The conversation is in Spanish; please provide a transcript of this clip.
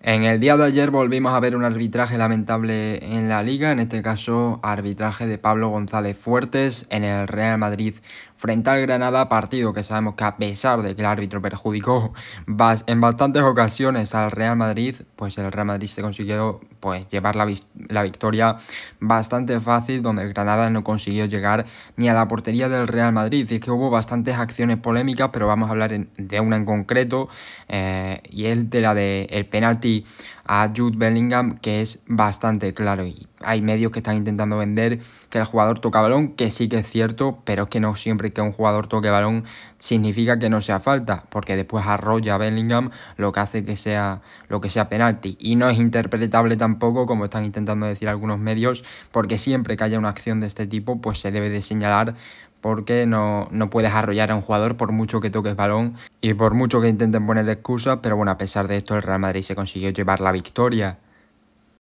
En el día de ayer volvimos a ver un arbitraje lamentable en la liga, en este caso arbitraje de Pablo González Fuertes en el Real Madrid frente al Granada, partido que sabemos que a pesar de que el árbitro perjudicó en bastantes ocasiones al Real Madrid, pues el Real Madrid se consiguió pues, llevar la, victoria bastante fácil, donde el Granada no consiguió llegar ni a la portería del Real Madrid. Y es que hubo bastantes acciones polémicas, pero vamos a hablar de una en concreto, eh, y es de la del penalti a Jude Bellingham, que es bastante claro. Y hay medios que están intentando vender que el jugador toca balón, que sí que es cierto, pero es que no siempre que un jugador toque balón significa que no sea falta, porque después arrolla a Bellingham lo que hace que sea lo que sea penalti. Y no es interpretable tampoco, como están intentando decir algunos medios, porque siempre que haya una acción de este tipo, pues se debe de señalar porque no, no, puedes arrollar a un jugador por mucho que toques balón y por mucho que intenten poner excusas, pero bueno, a pesar de esto el Real Madrid se consiguió llevar la victoria.